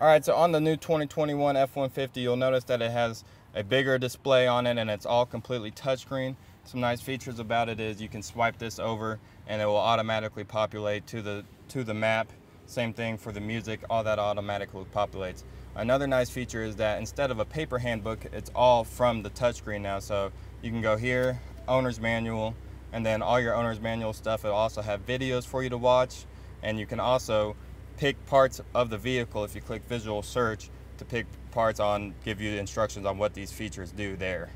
All right, so on the new 2021 F-150, you'll notice that it has a bigger display on it and it's all completely touchscreen. Some nice features about it is you can swipe this over and it will automatically populate to the, to the map. Same thing for the music, all that automatically populates. Another nice feature is that instead of a paper handbook, it's all from the touchscreen now. So you can go here, owner's manual, and then all your owner's manual stuff. It'll also have videos for you to watch. And you can also pick parts of the vehicle if you click visual search to pick parts on, give you instructions on what these features do there.